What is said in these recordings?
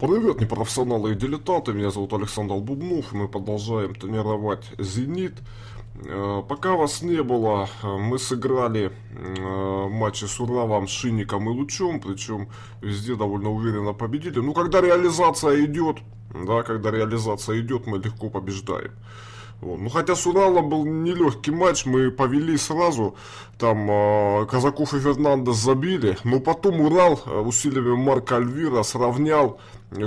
Привет, непрофессионалы и дилетанты, меня зовут Александр Бубнов, мы продолжаем тренировать «Зенит». Э, пока вас не было, э, мы сыграли э, матчи с Уралом, Шинником и Лучом, причем везде довольно уверенно победили. Ну, когда реализация идет, да, когда реализация идет, мы легко побеждаем. Вот. Ну, хотя с Уралом был нелегкий матч, мы повели сразу, там э, Казаков и Фернандес забили, но потом Урал э, усилиями Марка Альвира сравнял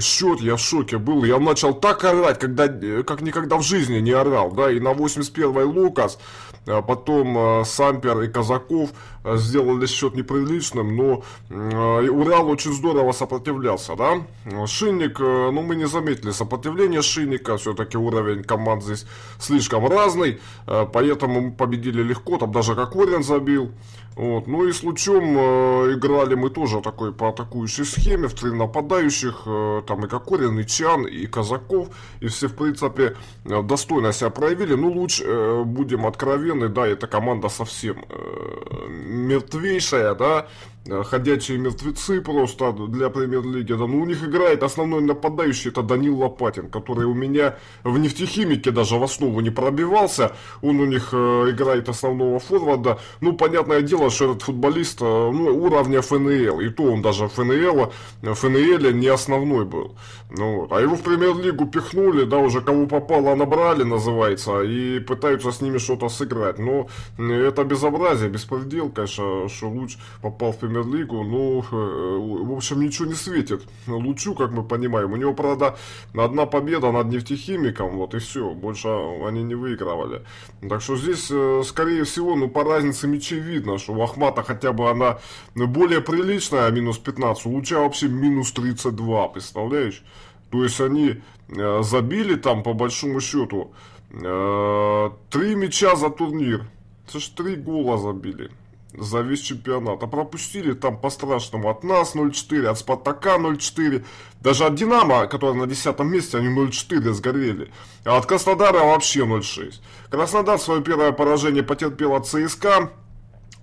счет, я в шоке был. Я начал так орать, когда, э, как никогда в жизни не орал. Да? И на 81-й Лукас, а потом э, Сампер и Казаков э, сделали счет неприличным, но Урал очень здорово сопротивлялся. Да? Шинник, ну мы не заметили сопротивление Шинника, все-таки уровень команд здесь слишком разный, поэтому мы победили легко, там даже Кокорин забил. Вот. Ну и с Лучом э, играли мы тоже такой по атакующей схеме, в три нападающих, э, там и Кокорин, и Чан, и Казаков, и все, в принципе, э, достойно себя проявили. Ну, Луч, э, будем откровенны, да, эта команда совсем э, мертвейшая, да, Э, ходячие мертвецы просто для премьер-лиги. Да, ну, у них играет основной нападающий, это Данил Лопатин, который у меня в нефтехимике даже в основу не пробивался. Он у них э, играет основного форварда. Ну, понятное дело, что этот футболист э, ну, уровня ФНЛ. И то он даже в ФНЛ, э, ФНЛ не основной был. Ну, А его в премьер-лигу пихнули, да, уже кого попало набрали, называется, и пытаются с ними что-то сыграть. Но э, это безобразие, беспредел, конечно, что лучше попал в премьер Премьер-лигу, ну, э, в общем, ничего не светит Лучу, как мы понимаем. У него, правда, одна победа над нефтехимиком, вот и все, больше они не выигрывали. Так что здесь, э, скорее всего, ну, по разнице мячей видно, что у Ахмата хотя бы она более приличная, минус 15, у Луча вообще минус 32, представляешь? То есть они э, забили там, по большому счету, три мяча за турнир. Это ж три гола забили за весь чемпионат. А пропустили там по-страшному от нас 0-4, от Спартака 0-4. Даже от Динамо, которая на 10 месте, они 0-4 сгорели. А от Краснодара вообще 0-6. Краснодар свое первое поражение потерпел от ЦСКА.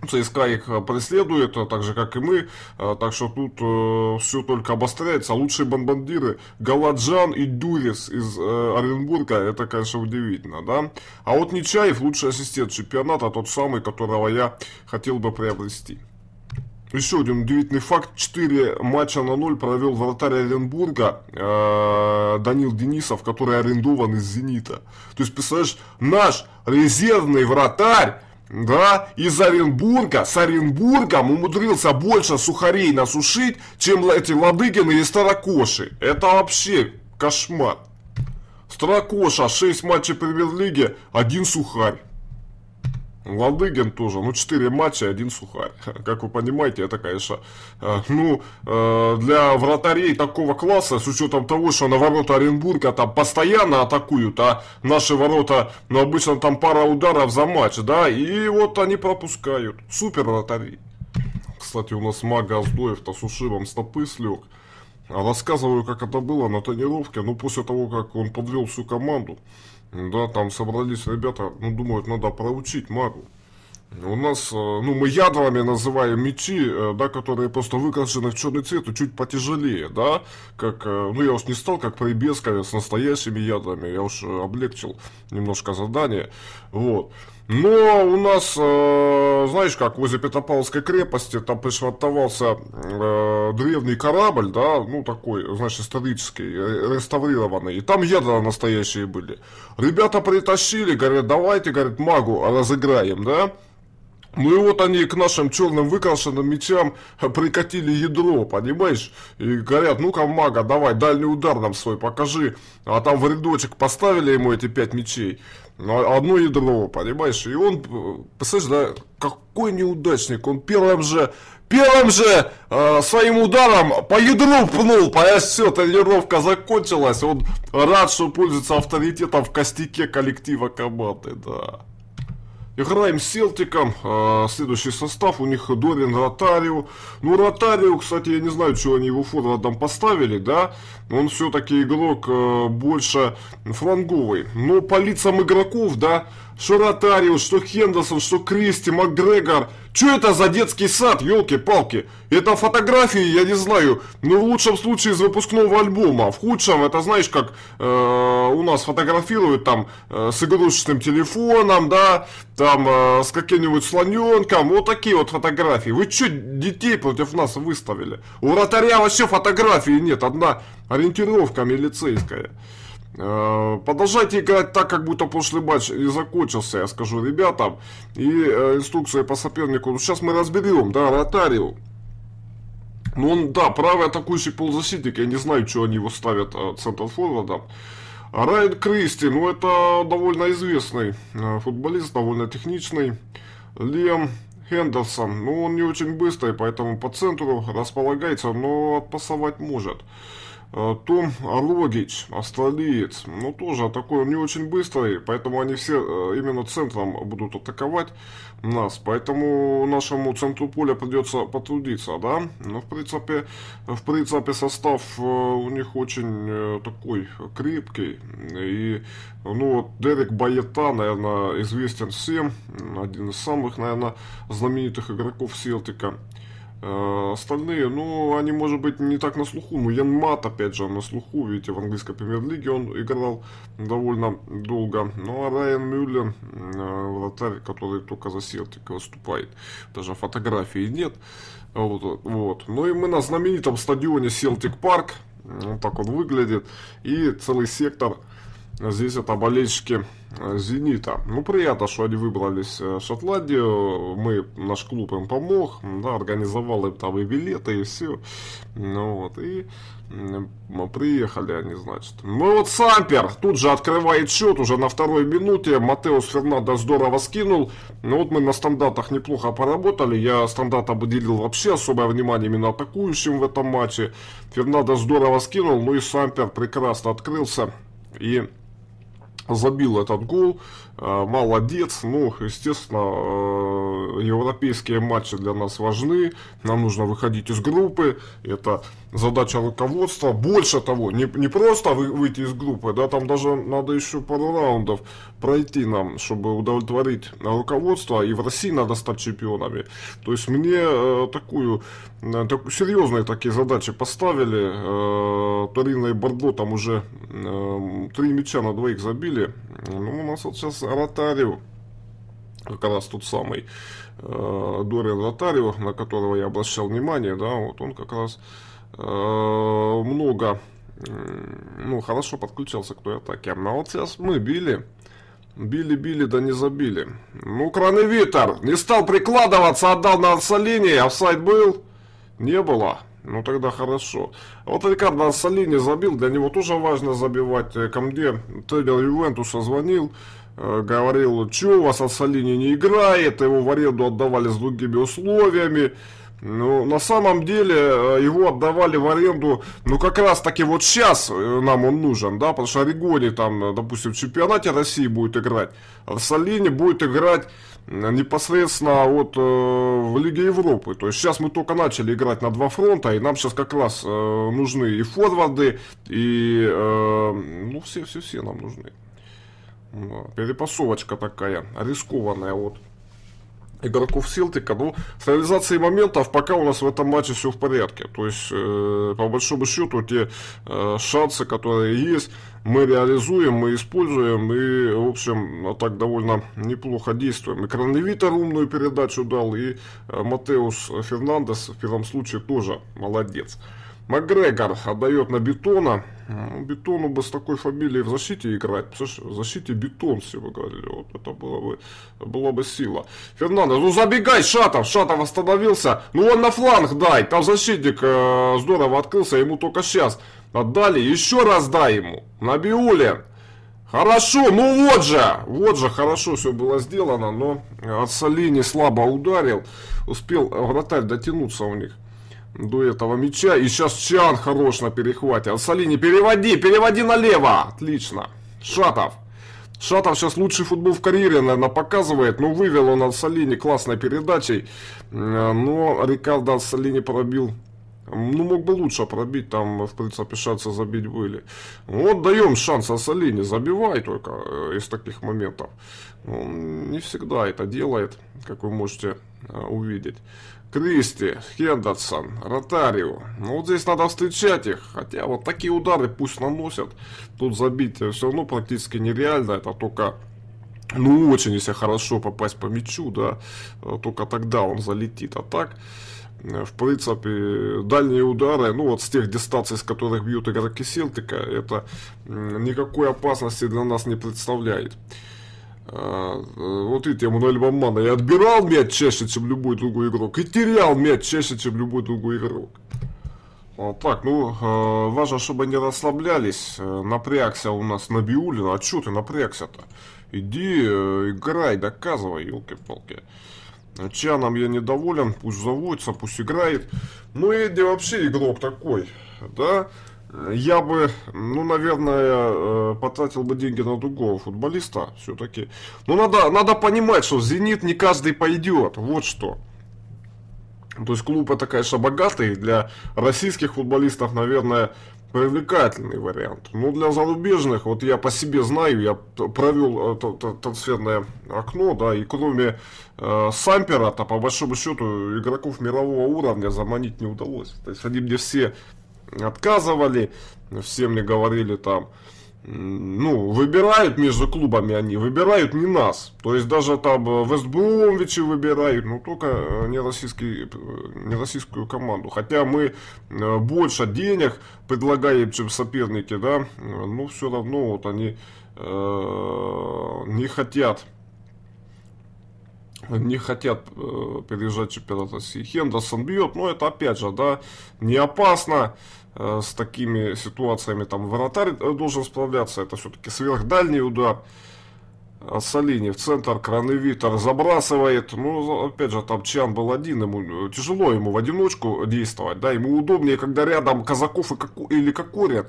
ЦСКА их э, преследует, э, так же как и мы, э, так что тут все только обостряется. Лучшие бомбардиры Галаджан и Дурис из э, Оренбурга, это, конечно, удивительно, да. А вот Нечаев лучший ассистент чемпионата, тот самый, которого я хотел бы приобрести. Еще один удивительный факт. четыре матча на ноль провел вратарь Оренбурга э, Данил Денисов, который арендован из «Зенита». То есть, представляешь, наш резервный вратарь да, из Оренбурга, с Оренбургом умудрился больше сухарей насушить, чем эти Ладыгины и Старокоши. Это вообще кошмар. Старокоша, 6 матчей премьер-лиги, один сухарь. Ладыгин тоже, ну, 4 матча, один сухарь. Как вы понимаете, это, конечно, ну, э, для вратарей такого класса, с учетом того, что на ворота Оренбурга там постоянно атакуют, а наши ворота, ну, обычно там пара ударов за матч, да, и вот они пропускают. Супер вратари. Кстати, у нас Мага Аздоев-то с ушибом стопы слег. А рассказываю, как это было на тренировке, ну, после того, как он подвел всю команду. Да, там собрались ребята, ну, думают, надо проучить магу. У нас, ну, мы ядрами называем мечи, да, которые просто выкрашены в черный цвет и чуть потяжелее, да, как, э, ну, я уж не стал как при Бескове с настоящими ядрами, я уж э, облегчил немножко задание, вот. Но у нас, э, знаешь, как возле Петропавловской крепости там пришвартовался древний корабль, да, ну, такой, знаешь, исторический, реставрированный, и там ядра настоящие были. Ребята притащили, говорят, давайте, говорит, магу разыграем, да, ну и вот они к нашим черным выкрашенным мечам прикатили ядро, понимаешь? И говорят, ну-ка, мага, давай, дальний удар нам свой покажи. А там в рядочек поставили ему эти пять мечей. Одно ядро, понимаешь? И он, представляешь, да, какой неудачник. Он первым же, первым же э, своим ударом по ядру пнул. Понимаешь, все, тренировка закончилась. Он рад, что пользуется авторитетом в костяке коллектива команды, да. Играем с Селтиком. А, следующий состав у них Дорин Ротарио. Ну, Ротарио, кстати, я не знаю, чего они его форвардом поставили, да. Он все-таки игрок а, больше фланговый. Но по лицам игроков, да, что Ротарио, что Хендерсон, что Кристи, МакГрегор – что это за детский сад, елки-палки? Это фотографии, я не знаю, ну в лучшем случае из выпускного альбома, а в худшем это, знаешь, как э, у нас фотографируют там э, с игрушечным телефоном, да, там э, с каким-нибудь слоненком, вот такие вот фотографии. Вы что, детей против нас выставили? У вратаря вообще фотографии нет, одна ориентировка милицейская. Э, продолжайте играть так, как будто прошлый матч и закончился, я скажу ребятам. И э, инструкции по сопернику. Ну, сейчас мы разберем, да, Ротарио. Ну, он, да, правый атакующий полузащитник. Я не знаю, что они его ставят э, центр-форвардом. Райан Кристи, ну, это довольно известный футболист, довольно техничный. Лем Хендерсон, ну, он не очень быстрый, поэтому по центру располагается, но отпасовать может. Э, Том Логич, австралиец, ну тоже атакует не очень быстрый, поэтому они все э, именно центром будут атаковать нас, поэтому нашему центру поля придется потрудиться, да, но ну, в принципе, в принципе состав э, у них очень такой крепкий, и, ну, вот Дерек Байета, наверное, известен всем, один из самых, наверное, знаменитых игроков Селтика, Э, остальные, ну, они, может быть, не так на слуху, но Ян Мат, опять же, на слуху, видите, в английской премьер-лиге он играл довольно долго. Ну, а Райан Мюллер, э, вратарь, который только за Селтик выступает, даже фотографии нет. Вот, вот. Ну и мы на знаменитом стадионе Селтик Парк, вот так он выглядит, и целый сектор здесь это болельщики э, «Зенита». Ну, приятно, что они выбрались э, в Шотландию. Мы, наш клуб им помог, да, организовал им там и билеты, и все. Ну вот, и мы приехали они, значит. Ну вот Сампер тут же открывает счет уже на второй минуте. Матеус Фернандо здорово скинул. Ну вот мы на стандартах неплохо поработали. Я стандарт обделил вообще особое внимание именно атакующим в этом матче. Фернандо здорово скинул, ну и Сампер прекрасно открылся. И забил этот гол, э, молодец, ну, естественно, э, европейские матчи для нас важны, нам нужно выходить из группы, это задача руководства. Больше того, не, не просто вы, выйти из группы, да, там даже надо еще пару раундов пройти нам, чтобы удовлетворить руководство, и в России надо стать чемпионами. То есть мне э, такую, э, так, серьезные такие задачи поставили, э, Торино и Бордо там уже э, три мяча на двоих забили, ну, у нас вот сейчас Ротарио, как раз тот самый э, Дориан Ротарио, на которого я обращал внимание, да, вот он как раз Э, много, ну, хорошо подключился к той атаке. А вот сейчас мы били, били-били, да не забили. Ну, Краневитер не стал прикладываться, отдал на Ассалини, офсайд был? Не было. Ну тогда хорошо. А вот Рикардо Ансалини забил, для него тоже важно забивать. Э, ко мне тренер Ювентуса звонил, э, говорил, что у вас Ансалини не играет, его в аренду отдавали с другими условиями. Ну, на самом деле, э, его отдавали в аренду, ну, как раз-таки вот сейчас э, нам он нужен, да, потому что Орегоне там, э, допустим, в чемпионате России будет играть, а в Солине будет играть непосредственно вот э, в Лиге Европы. То есть сейчас мы только начали играть на два фронта, и нам сейчас как раз э, нужны и форварды, и, э, ну, все-все-все нам нужны. Перепасовочка такая, рискованная, вот игроков Селтика. Ну, с реализацией моментов пока у нас в этом матче все в порядке. То есть, э, по большому счету, те э, шансы, которые есть, мы реализуем, мы используем и, в общем, а так довольно неплохо действуем. И Краневитер умную передачу дал, и э, Матеус Фернандес в первом случае тоже молодец. Макгрегор отдает на Бетона. Ну, бетону бы с такой фамилией в защите играть. Слышь, в защите Бетон, все вы говорили. Вот это было бы, была бы сила. Фернандо, ну забегай, Шатов. Шатов остановился. Ну он на фланг дай. Там защитник э, здорово открылся. Ему только сейчас отдали. Еще раз дай ему. на Биуле. Хорошо, ну вот же, вот же хорошо все было сделано, но э, от Солини слабо ударил, успел вратарь дотянуться у них до этого мяча. И сейчас Чан хорош на перехвате. Ассалини, переводи, переводи налево. Отлично. Шатов. Шатов сейчас лучший футбол в карьере, наверное, показывает. Но ну, вывел он Ассалини классной передачей. Э, но Рикардо Ассалини пробил ну, мог бы лучше пробить, там, в принципе, шансы забить были. Ну, вот даем шанс Ассалине, забивай только э, из таких моментов. Он ну, не всегда это делает, как вы можете э, увидеть. Кристи, Хендерсон, Ротарио. Ну, вот здесь надо встречать их. Хотя вот такие удары пусть наносят. Тут забить э, все равно практически нереально. Это только ну, очень, если хорошо попасть по мячу, да, только тогда он залетит. А так, Э, в принципе, дальние удары, ну вот с тех дистанций, с которых бьют игроки Селтика, это никакой опасности для нас не представляет. Э, вот видите, Эммануэль Баммана и отбирал мяч чаще, чем любой другой игрок, и терял мяч чаще, чем любой другой игрок. Так, ну, э, важно, чтобы не расслаблялись. Напрягся у нас Набиулин. А чё ты напрягся-то? Иди, играй, доказывай, елки-палки. Чаном я недоволен, пусть заводится, пусть играет. Ну, Эдди вообще игрок такой, да. Я бы, ну, наверное, э, потратил бы деньги на другого футболиста все-таки. Но ну, надо, надо понимать, что в «Зенит» не каждый пойдет, вот что. То есть клуб это, конечно, богатый. Для российских футболистов, наверное, привлекательный вариант. Ну, для зарубежных, вот я по себе знаю, я провел э, трансферное окно, да, и кроме э, Сампера-то, по большому счету, игроков мирового уровня заманить не удалось. То есть они мне все отказывали, все мне говорили там, э, ну, выбирают между клубами они, выбирают не нас. То есть даже там э, Вестбромвичи выбирают, но ну, только э, не, российский, э, не российскую команду. Хотя мы больше денег предлагаем, чем соперники, да, но ну, все равно вот они э, не хотят не хотят э, переезжать чемпионат России. Хендерсон бьет, но это опять же, да, не опасно э, с такими ситуациями, там, вратарь э, должен справляться, это все-таки сверхдальний удар. А Солини в центр, Краневитер забрасывает, ну, опять же, там Чан был один, ему э, тяжело ему в одиночку действовать, да, ему удобнее, когда рядом Казаков и Коку, или Кокорин,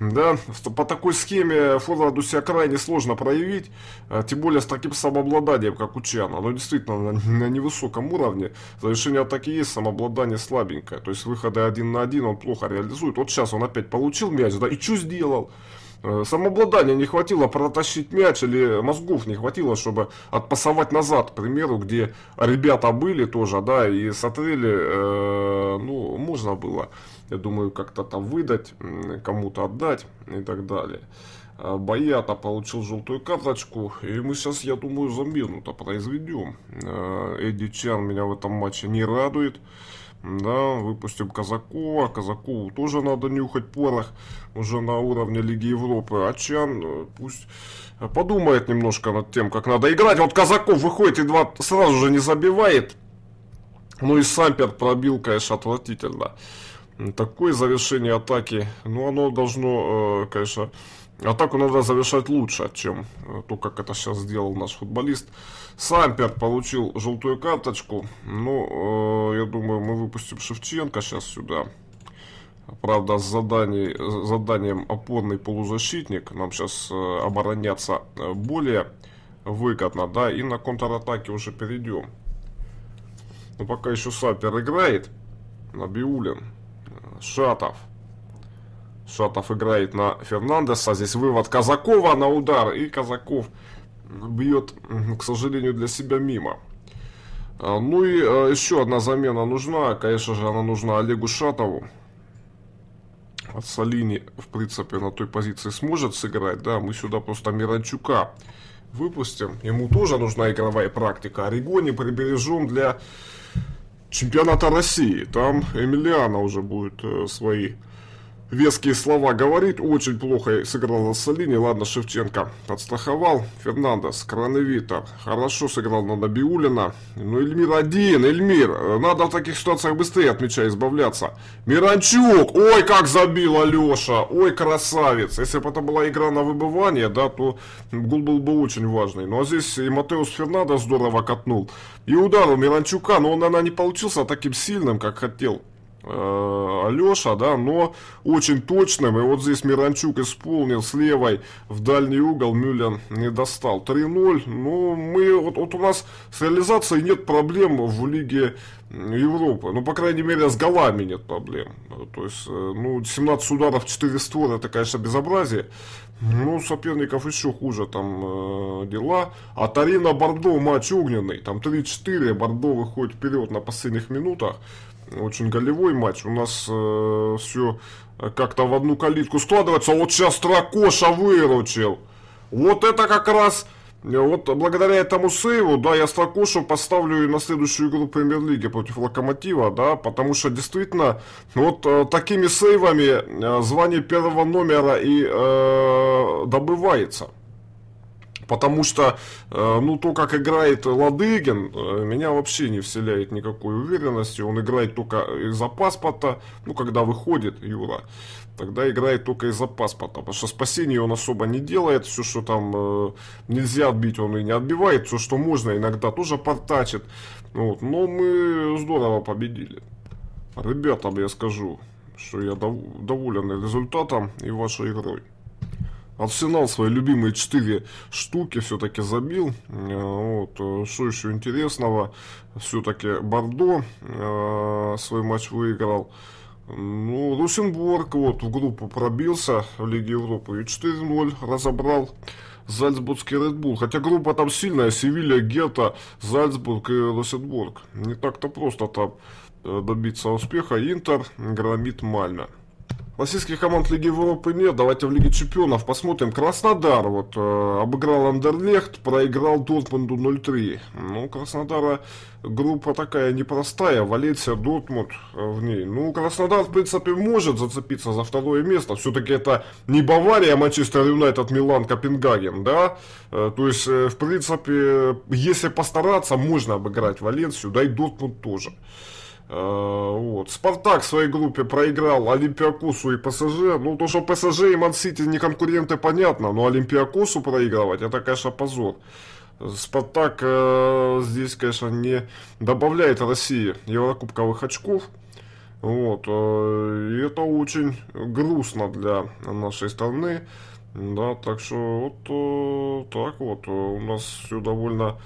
да, по такой схеме форварду себя крайне сложно проявить, э, тем более с таким самообладанием, как у Чана, но действительно на, на невысоком уровне завершение атаки есть, самообладание слабенькое, то есть выходы один на один он плохо реализует, вот сейчас он опять получил мяч, да, и что сделал? Э, самообладания не хватило протащить мяч или мозгов не хватило, чтобы отпасовать назад, к примеру, где ребята были тоже, да, и смотрели, э, ну, можно было, я думаю, как-то там выдать, кому-то отдать и так далее. А Боята получил желтую карточку, и мы сейчас, я думаю, замену-то произведем. Э, Эдди Чан меня в этом матче не радует. Да, выпустим Казакова. Казакову тоже надо нюхать порох уже на уровне Лиги Европы. А Чан э, пусть э, подумает немножко над тем, как надо играть. Вот Казаков выходит и два сразу же не забивает. Ну и Сампер пробил, конечно, отвратительно. Такое завершение атаки. Ну, оно должно, э, конечно, Атаку надо завершать лучше, чем э, то, как это сейчас сделал наш футболист. Сампер получил желтую карточку. Ну, э, я думаю, мы выпустим Шевченко сейчас сюда. Правда, с заданий, заданием опорный полузащитник. Нам сейчас э, обороняться э, более выгодно, да, и на контратаке уже перейдем. Но пока еще Сапер играет. Набиулин. Э, Шатов. Шатов играет на Фернандеса. Здесь вывод Казакова на удар. И Казаков бьет, к сожалению, для себя мимо. А, ну и э, еще одна замена нужна. Конечно же, она нужна Олегу Шатову. От Салини, в принципе, на той позиции сможет сыграть. Да, мы сюда просто Миранчука выпустим. Ему тоже нужна игровая практика. Орегони прибережем для чемпионата России. Там Эмилиана уже будет э, свои Веские слова говорит, очень плохо сыграл Салини, ладно, Шевченко подстраховал, Фернандес, Крановита, хорошо сыграл на Набиулина, ну Эльмир один, Эльмир, надо в таких ситуациях быстрее от мяча избавляться. Миранчук, ой, как забил Алеша, ой, красавец, если бы это была игра на выбывание, да, то гол был бы очень важный, ну а здесь и Матеус Фернандес здорово катнул, и удар у Миранчука, но он, наверное, не получился таким сильным, как хотел. Э, Алеша, да, но очень точным. И вот здесь Миранчук исполнил с левой в дальний угол, Мюллен не достал. 3-0, ну мы, вот, вот у нас с реализацией нет проблем в Лиге Европы. Ну, по крайней мере, с голами нет проблем. То есть, э, ну, 17 ударов, 4 створа, это, конечно, безобразие. Ну, соперников еще хуже там э, дела. А Тарина Бордо матч огненный. Там 3-4, Бордо выходит вперед на последних минутах очень голевой матч. У нас э, все как-то в одну калитку складывается. Вот сейчас Тракоша выручил. Вот это как раз... Вот благодаря этому сейву, да, я Стракошу поставлю и на следующую игру премьер-лиги против Локомотива, да, потому что действительно вот э, такими сейвами э, звание первого номера и э, добывается. Потому что, э, ну, то, как играет Ладыгин, э, меня вообще не вселяет никакой уверенности. Он играет только из-за паспорта, ну, когда выходит Юра, тогда играет только из-за паспорта. Потому что спасение он особо не делает, все, что там э, нельзя отбить, он и не отбивает. Все, что можно, иногда тоже портачит. Ну, вот. Но мы здорово победили. Ребятам я скажу, что я дов доволен результатом и вашей игрой. Арсенал свои любимые 4 штуки все-таки забил. Э, вот. Э, что еще интересного? Все-таки Бордо э, свой матч выиграл. Ну, Русенбург вот в группу пробился в Лиге Европы и 4-0 разобрал Зальцбургский Редбул. Хотя группа там сильная, Севилья, Гетто, Зальцбург и Русенбург. Не так-то просто там добиться успеха. Интер громит Мальна. Российских команд Лиги Европы нет. Давайте в Лиге Чемпионов посмотрим. Краснодар вот э, обыграл Андерлехт, проиграл Дортмунду 0-3. Ну, Краснодара группа такая непростая. Валетия, Дортмунд э, в ней. Ну, Краснодар, в принципе, может зацепиться за второе место. Все-таки это не Бавария, а Манчестер Юнайтед, Милан, Копенгаген, да? Э, то есть, э, в принципе, если постараться, можно обыграть Валенсию, да и Дортмунд тоже. А, вот. Спартак в своей группе проиграл Олимпиакусу и ПСЖ. Ну, то, что ПСЖ и Мансити не конкуренты, понятно, но Олимпиакусу проигрывать, это, конечно, позор. Спартак э, здесь, конечно, не добавляет России еврокубковых очков. Вот. Э, и это очень грустно для нашей страны. Да, так что вот э, так вот э, у нас все довольно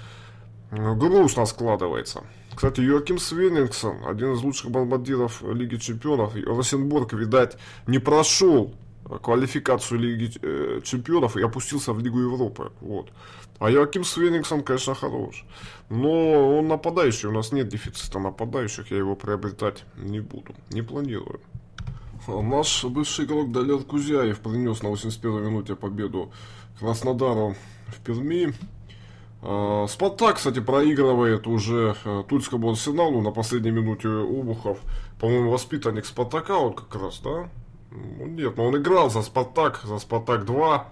грустно складывается. Кстати, Йоким Свеннингсон, один из лучших бомбардиров Лиги Чемпионов, Росенбург, видать, не прошел квалификацию Лиги э, Чемпионов и опустился в Лигу Европы. Вот. А Яким Свеннингсон, конечно, хорош. Но он нападающий, у нас нет дефицита нападающих, я его приобретать не буду, не планирую. А наш бывший игрок Далер Кузяев принес на 81-й минуте победу Краснодару в Перми. Э, Спартак, кстати, проигрывает уже э, Тульскому арсеналу на последней минуте Обухов. По-моему, воспитанник Спартака вот как раз, да? Ну, нет, но он играл за Спартак, за Спартак-2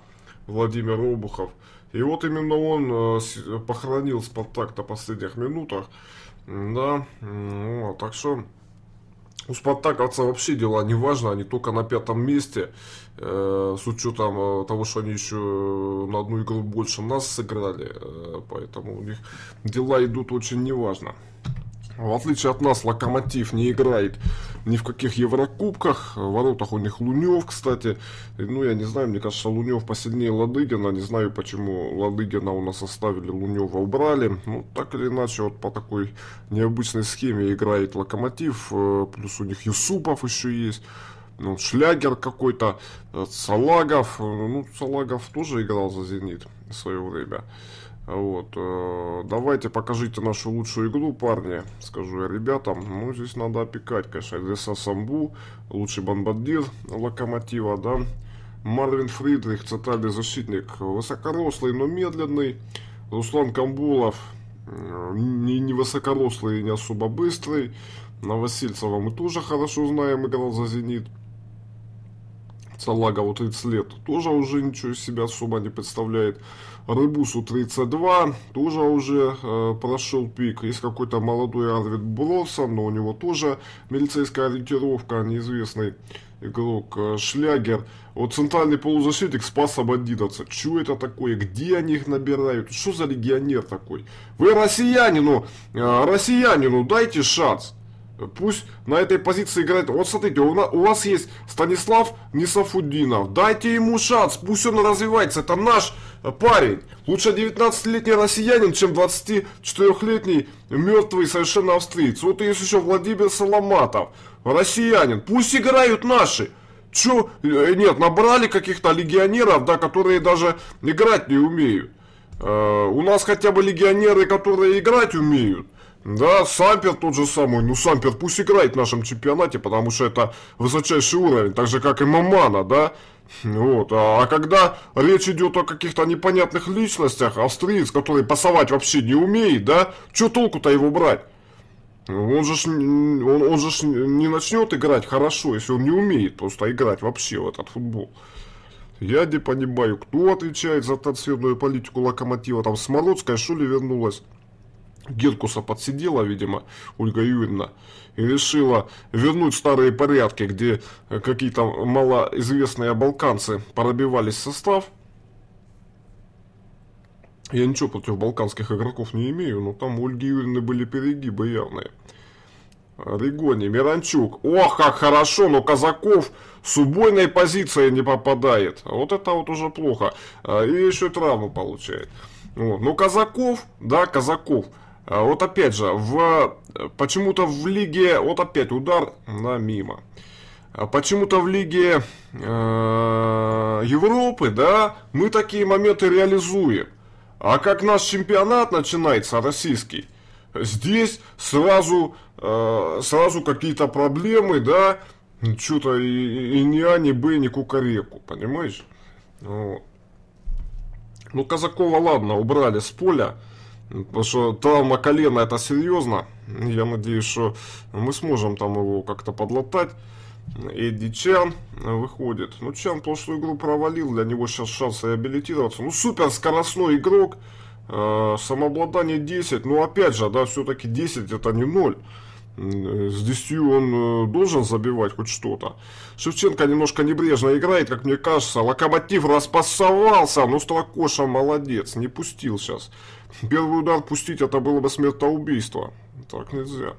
Владимир Обухов. И вот именно он э, похоронил Спартак на последних минутах. Да, ну, так что у ну, спартаковца вообще дела не важно, они только на пятом месте, э, с учетом э, того, что они еще на одну игру больше нас сыграли, э, поэтому у них дела идут очень неважно. В отличие от нас, Локомотив не играет ни в каких Еврокубках. В воротах у них Лунев, кстати. Ну, я не знаю, мне кажется, Лунев посильнее Ладыгина. Не знаю, почему Ладыгина у нас оставили, Лунева убрали. Ну, так или иначе, вот по такой необычной схеме играет Локомотив. Э, плюс у них Юсупов еще есть ну, Шлягер какой-то, э, Салагов, э, ну, Салагов тоже играл за «Зенит» в свое время. Вот, э, давайте покажите нашу лучшую игру, парни, скажу я ребятам. Ну, здесь надо опекать, конечно, адреса Самбу, лучший бомбардир Локомотива, да. Марвин Фридрих, центральный защитник, высокорослый, но медленный. Руслан Камбулов, э, не, не высокорослый и не особо быстрый. Новосильцева мы тоже хорошо знаем, играл за «Зенит». Салага вот 30 лет, тоже уже ничего из себя особо не представляет. Рыбусу 32 тоже уже э, прошел пик. Есть какой-то молодой Арвид Бросон, но у него тоже милицейская ориентировка, неизвестный игрок э, Шлягер. Вот центральный полузащитник спас ободидаться. Чё это такое? Где они их набирают? Что за легионер такой? Вы россиянину, э, россиянину дайте шанс. Пусть на этой позиции играет. Вот смотрите, у, нас, у вас есть Станислав Нисафудинов. Дайте ему шанс, пусть он развивается. Это наш э, парень. Лучше 19-летний россиянин, чем 24-летний мертвый совершенно австриец. Вот есть еще Владимир Соломатов. Россиянин. Пусть играют наши. Чё? Э, нет, набрали каких-то легионеров, да, которые даже играть не умеют. Э, у нас хотя бы легионеры, которые играть умеют. Да, Сампер тот же самый. Ну, Сампер пусть играет в нашем чемпионате, потому что это высочайший уровень, так же, как и Мамана, да? Вот. А, а когда речь идет о каких-то непонятных личностях, австриец, который пасовать вообще не умеет, да? че толку-то его брать? Он же, ж, он, он же ж не начнет играть хорошо, если он не умеет просто играть вообще в этот футбол. Я не понимаю, кто отвечает за трансферную политику локомотива. Там Смородская, что ли, вернулась? Гиркуса подсидела, видимо, Ольга Юрьевна, и решила вернуть старые порядки, где какие-то малоизвестные балканцы пробивались в состав. Я ничего против балканских игроков не имею, но там у Ольги Юрьевны были перегибы явные. Ригони, Миранчук. Ох, как хорошо, но Казаков с убойной позиции не попадает. Вот это вот уже плохо. А, и еще травму получает. Вот. Но Казаков, да, Казаков – а, вот опять же, в, почему-то в лиге, вот опять удар на мимо. А, почему-то в лиге э, Европы, да, мы такие моменты реализуем. А как наш чемпионат начинается, российский, здесь сразу, э, сразу какие-то проблемы, да, что-то и, и ни А, ни Б, ни Кукареку, понимаешь? Вот. Ну, ну, Казакова, ладно, убрали с поля. Потому что травма колена это серьезно. Я надеюсь, что мы сможем там его как-то подлатать. Эдди Чан выходит. Ну, Чан прошлую игру провалил, для него сейчас шанс реабилитироваться. Ну, супер скоростной игрок. А, самообладание 10. Ну, опять же, да, все-таки 10 это не 0. Э, с 10 он э, должен забивать хоть что-то. Шевченко немножко небрежно играет, как мне кажется. Локомотив распасовался, но ну, Строкоша молодец, не пустил сейчас. Первый удар пустить это было бы смертоубийство. Так нельзя.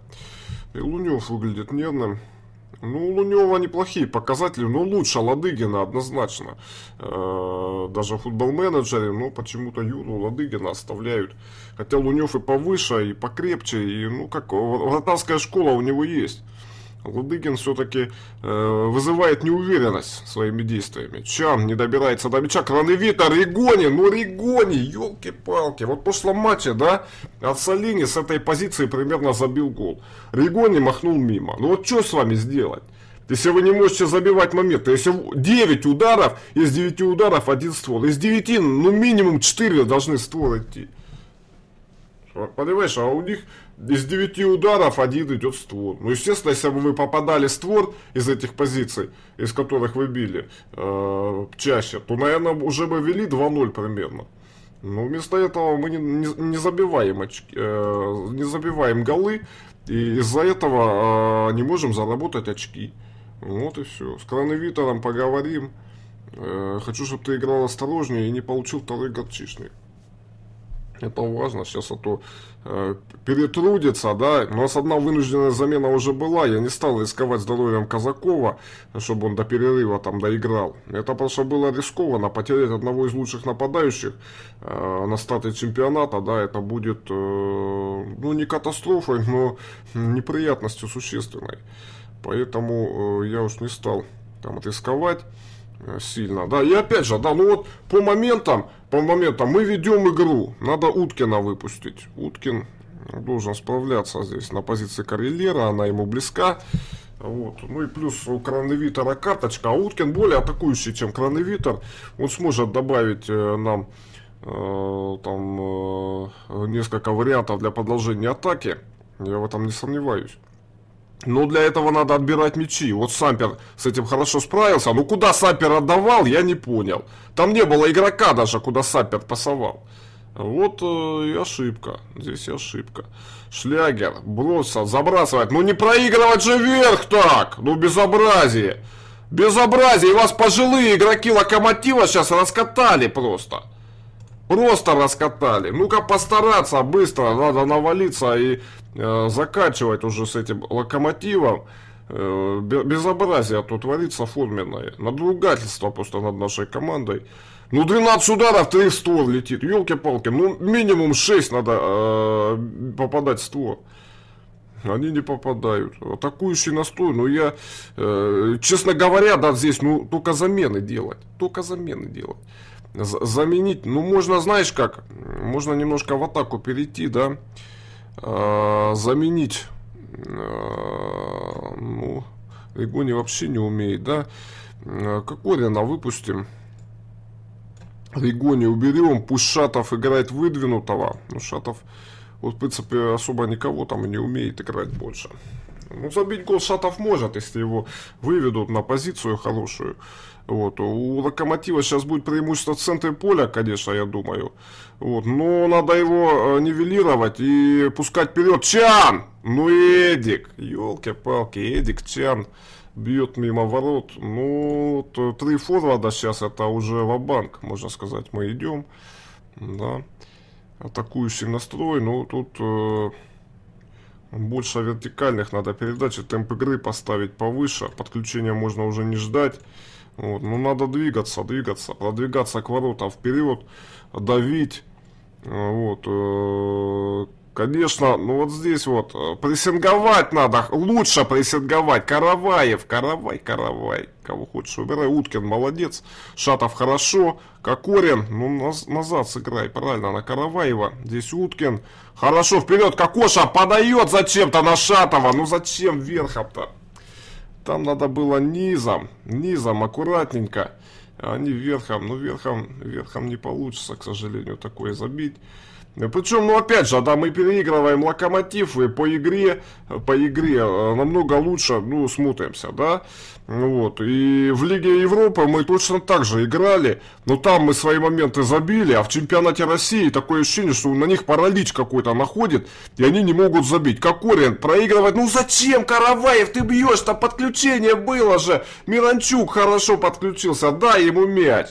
И Лунев выглядит нервным. Ну, у Лунева неплохие показатели, но лучше Ладыгина однозначно. Э, даже в футбол-менеджере, но почему-то Юру Ладыгина оставляют. Хотя Лунев и повыше, и покрепче, и ну как, вратарская школа у него есть. Лудыгин все-таки э, вызывает неуверенность своими действиями. Чан не добирается до мяча. Крановита, Ригони, ну Ригони, елки-палки. Вот в прошлом матче, да, Ацалини с этой позиции примерно забил гол. Ригони махнул мимо. Ну вот что с вами сделать? Если вы не можете забивать момент, если 9 ударов, из 9 ударов один ствол, из 9, ну минимум 4 должны ствол идти. Понимаешь, а у них из девяти ударов один идет в створ. Ну, естественно, если бы вы попадали в створ из этих позиций, из которых вы били э, чаще, то, наверное, уже бы вели 2-0 примерно. Но вместо этого мы не, не, не, забиваем, очки, э, не забиваем голы, и из-за этого э, не можем заработать очки. Вот и все. С Крановитором поговорим. Э, хочу, чтобы ты играл осторожнее и не получил второй горчишник это важно, сейчас а то э, перетрудится, да, у нас одна вынужденная замена уже была, я не стал рисковать здоровьем Казакова, чтобы он до перерыва там доиграл, это просто было рискованно, потерять одного из лучших нападающих э, на старте чемпионата, да, это будет, э, ну, не катастрофой, но неприятностью существенной, поэтому э, я уж не стал там рисковать. Э, сильно, да, и опять же, да, ну вот по моментам, по моментам мы ведем игру, надо Уткина выпустить, Уткин должен справляться здесь на позиции коррелера, она ему близка, вот. Ну и плюс у Крановитера карточка. А Уткин более атакующий, чем Крановитер. Он сможет добавить э, нам э, там э, несколько вариантов для продолжения атаки. Я в этом не сомневаюсь. Но для этого надо отбирать мечи. Вот Сампер с этим хорошо справился. А ну куда Сампер отдавал, я не понял. Там не было игрока даже, куда Сампер пасовал. Вот э, и ошибка. Здесь и ошибка. Шлягер бросил, забрасывает. Ну не проигрывать же вверх так! Ну безобразие! Безобразие! И вас пожилые игроки Локомотива сейчас раскатали просто. Просто раскатали. Ну-ка постараться быстро, надо навалиться и э, закачивать уже с этим локомотивом. Э, безобразие тут творится форменное. Надругательство просто над нашей командой. Ну, 12 ударов, 3 в створ летит. Елки-палки, ну, минимум 6 надо э, попадать в створ. Они не попадают. Атакующий настой, ну, я, э, честно говоря, да, здесь, ну, только замены делать. Только замены делать заменить. Ну, можно, знаешь как, можно немножко в атаку перейти, да, а, заменить. А, ну, Регони вообще не умеет, да. А, Кокорина выпустим. Регони уберем, пусть Шатов играет выдвинутого. Ну, Шатов, вот, в принципе, особо никого там не умеет играть больше. Ну, забить гол Шатов может, если его выведут на позицию хорошую. Вот. У Локомотива сейчас будет преимущество в центре поля, конечно, я думаю. Вот. Но надо его э, нивелировать и пускать вперед. Чан! Ну, Эдик! Елки-палки, Эдик Чан бьет мимо ворот. Ну, то, э, три форварда сейчас это уже ва-банк, можно сказать. Мы идем, да, атакующий настрой. Ну, тут... Э больше вертикальных надо передачи, темп игры поставить повыше. Подключения можно уже не ждать. Вот. Но ну, надо двигаться, двигаться, продвигаться к воротам вперед, давить. Э, вот. Э, Конечно, ну вот здесь вот э, прессинговать надо, лучше прессинговать. Караваев, Каравай, Каравай, кого хочешь, выбирай. Уткин молодец, Шатов хорошо, Кокорин, ну назад сыграй, правильно, на Караваева. Здесь Уткин, хорошо, вперед, Кокоша подает зачем-то на Шатова, ну зачем верхом-то? Там надо было низом, низом, аккуратненько. А они верхом, ну верхом, верхом не получится, к сожалению, такое забить. Причем, ну опять же, да, мы переигрываем локомотив и по игре, по игре э, намного лучше, ну, смотримся, да. Ну вот, и в Лиге Европы мы точно так же играли, но там мы свои моменты забили, а в чемпионате России такое ощущение, что на них паралич какой-то находит, и они не могут забить. Кокорин проигрывает, ну зачем, Караваев, ты бьешь, там подключение было же, Миранчук хорошо подключился, дай ему мяч.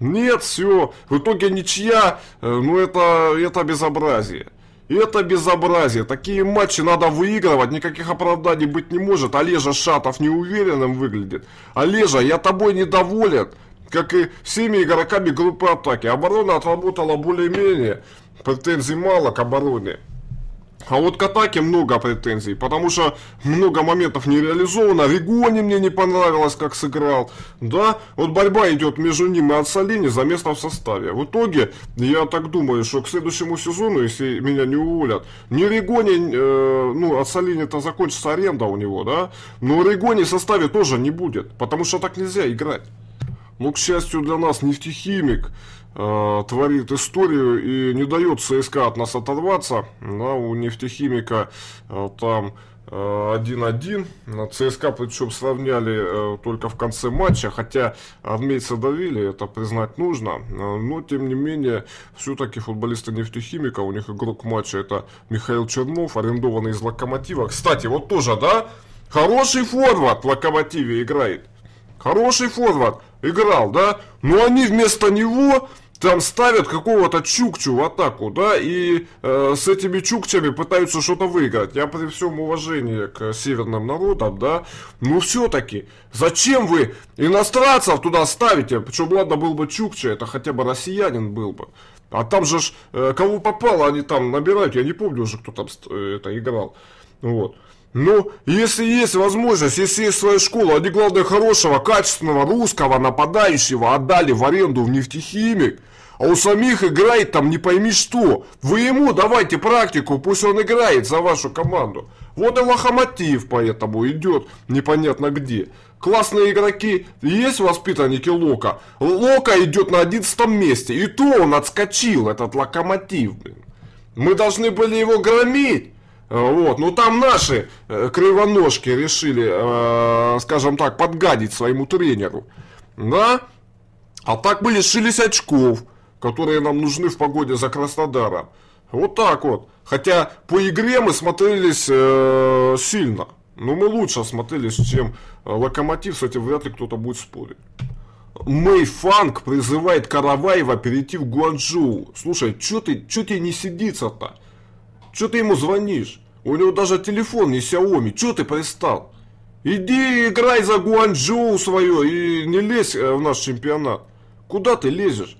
Нет, все. В итоге ничья, э, ну это, это безобразие. Это безобразие. Такие матчи надо выигрывать, никаких оправданий быть не может. Олежа Шатов неуверенным выглядит. Олежа, я тобой недоволен, как и всеми игроками группы атаки. Оборона отработала более-менее, претензий мало к обороне. А вот к атаке много претензий, потому что много моментов не реализовано. А Регони мне не понравилось, как сыграл. Да, вот борьба идет между ним и Ансалини за место в составе. В итоге, я так думаю, что к следующему сезону, если меня не уволят, не Регони, э, ну, ансалини это закончится аренда у него, да, но Регони в составе тоже не будет, потому что так нельзя играть. Ну, к счастью для нас, нефтехимик э, творит историю и не дает ЦСКА от нас оторваться. Да, у нефтехимика э, там 1-1. Э, ЦСКА причем сравняли э, только в конце матча, хотя армейцы давили, это признать нужно. Э, но, тем не менее, все-таки футболисты нефтехимика, у них игрок матча это Михаил Чернов, арендованный из Локомотива. Кстати, вот тоже, да, хороший форвард в Локомотиве играет. Хороший форвард играл, да? Но они вместо него там ставят какого-то чукчу в атаку, да, и э, с этими чукчами пытаются что-то выиграть. Я при всем уважении к северным народам, да, но все-таки, зачем вы иностранцев туда ставите? Причем, ладно, был бы чукча, это хотя бы россиянин был бы. А там же, ж, э, кого попало, они там набирают, я не помню уже, кто там э, это играл. Вот. Э, ну, если есть возможность, если есть своя школа, они, главное, хорошего, качественного русского нападающего отдали в аренду в нефтехимик, а у самих играет там не пойми что. Вы ему давайте практику, пусть он играет за вашу команду. Вот и Лохомотив поэтому идет непонятно где. Классные игроки есть воспитанники Лока. Лока идет на 11 месте, и то он отскочил, этот Локомотив, блин. Мы должны были его громить. Э, вот, ну там наши э, кривоножки решили, э, скажем так, подгадить своему тренеру. Да? А так мы лишились очков, которые нам нужны в погоде за Краснодаром. Вот так вот. Хотя по игре мы смотрелись э, сильно. Но ну, мы лучше смотрелись, чем Локомотив. С этим вряд ли кто-то будет спорить. Мэй Фанк призывает Караваева перейти в Гуанчжоу. Слушай, чё ты, чё тебе не сидится-то? Что ты ему звонишь? У него даже телефон не Xiaomi. Что ты пристал? Иди играй за Гуанчжоу свое и не лезь э, в наш чемпионат. Куда ты лезешь?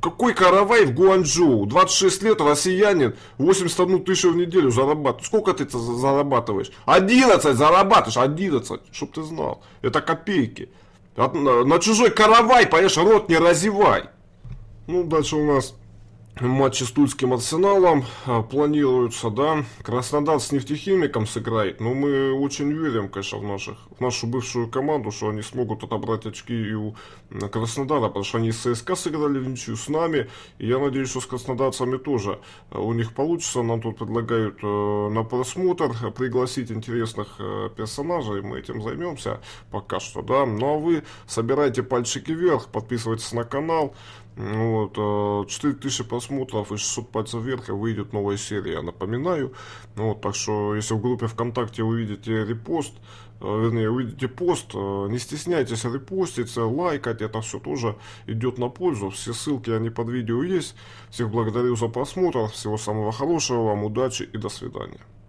Какой каравай в Гуанчжоу? 26 лет, россиянин, 81 тысячу в неделю зарабатывает. Сколько ты зарабатываешь? 11 зарабатываешь, 11, чтоб ты знал. Это копейки. От, на, на чужой каравай, поешь, рот не разевай. Ну, дальше у нас матче с Тульским Арсеналом а, планируется, да. Краснодар с нефтехимиком сыграет, но ну, мы очень верим, конечно, в, наших, в нашу бывшую команду, что они смогут отобрать очки и у Краснодара, потому что они с ССК сыграли в ничью с нами, и я надеюсь, что с краснодарцами тоже а, у них получится. Нам тут предлагают э, на просмотр пригласить интересных э, персонажей, мы этим займемся пока что, да. Ну а вы собирайте пальчики вверх, подписывайтесь на канал, ну вот, 4000 э, просмотров и 600 пальцев вверх и выйдет новая серия, напоминаю. Ну вот, так что, если в группе ВКонтакте увидите репост, э, вернее, увидите пост, э, не стесняйтесь репоститься, лайкать, это все тоже идет на пользу. Все ссылки, они под видео есть. Всех благодарю за просмотр, всего самого хорошего вам, удачи и до свидания.